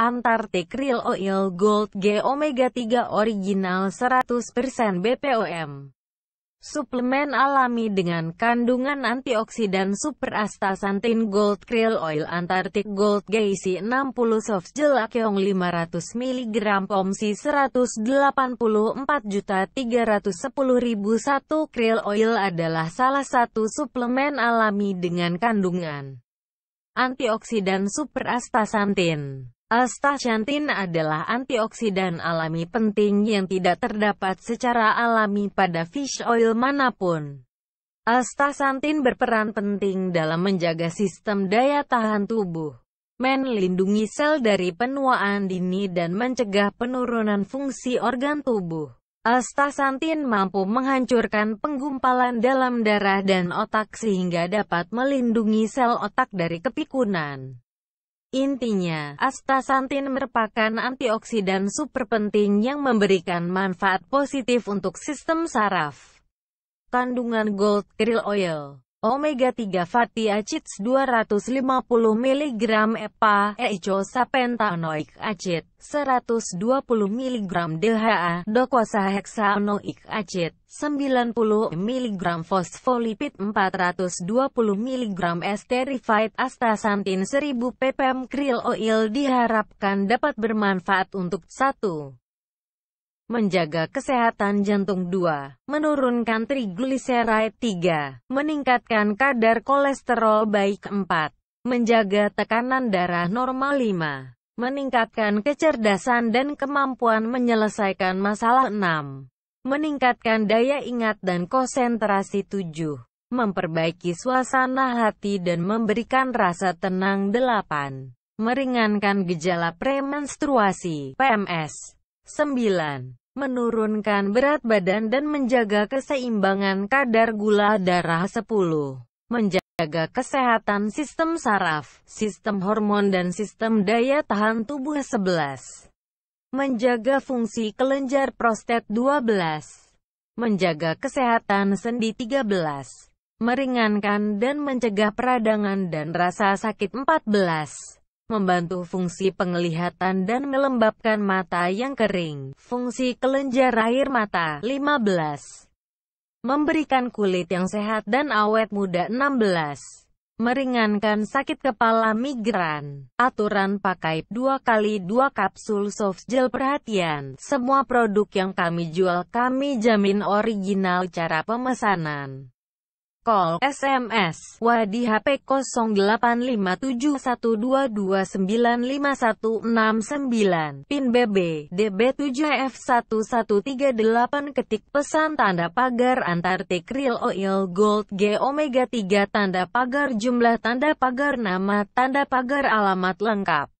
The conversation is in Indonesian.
Antarctic Real Oil Gold G Omega 3 Original 100% BPOM. Suplemen alami dengan kandungan antioksidan superastaxanthin Gold Krill Oil Antarctic Gold G 60 soft gel akyong 500 mg pomsi 184.310.001 Krill Oil adalah salah satu suplemen alami dengan kandungan antioksidan superastaxanthin. Astaxanthin adalah antioksidan alami penting yang tidak terdapat secara alami pada fish oil manapun. Astaxanthin berperan penting dalam menjaga sistem daya tahan tubuh, melindungi sel dari penuaan dini dan mencegah penurunan fungsi organ tubuh. Astaxanthin mampu menghancurkan penggumpalan dalam darah dan otak sehingga dapat melindungi sel otak dari kepikunan. Intinya, astaxanthin merupakan antioksidan super penting yang memberikan manfaat positif untuk sistem saraf. Kandungan gold krill oil Omega 3 fatty acids 250 mg EPA, eicosapentaenoic acid 120 mg DHA, docosahexaenoic acid 90 mg fosfolipid 420 mg esterified astaxanthin 1000 ppm krill oil diharapkan dapat bermanfaat untuk 1 menjaga kesehatan jantung 2, menurunkan trigliseride 3, meningkatkan kadar kolesterol baik 4, menjaga tekanan darah normal 5 meningkatkan kecerdasan dan kemampuan menyelesaikan masalah 6, meningkatkan daya ingat dan konsentrasi 7, memperbaiki suasana hati dan memberikan rasa tenang 8, meringankan gejala premenstruasi, PMS, 9, menurunkan berat badan dan menjaga keseimbangan kadar gula darah 10. Menjaga kesehatan sistem saraf, sistem hormon dan sistem daya tahan tubuh 11. Menjaga fungsi kelenjar prostat 12. Menjaga kesehatan sendi 13 meringankan dan mencegah peradangan dan rasa sakit 14 membantu fungsi penglihatan dan melembabkan mata yang kering. Fungsi kelenjar air mata 15. Memberikan kulit yang sehat dan awet muda 16. Meringankan sakit kepala migran. Aturan pakai 2 kali 2 kapsul soft gel perhatian. Semua produk yang kami jual kami jamin original cara pemesanan call, SMS, wadi HP 085712295169, PIN BB, DB7F1138 ketik pesan tanda pagar Antartik Real Oil Gold G Omega 3 tanda pagar jumlah tanda pagar nama tanda pagar alamat lengkap.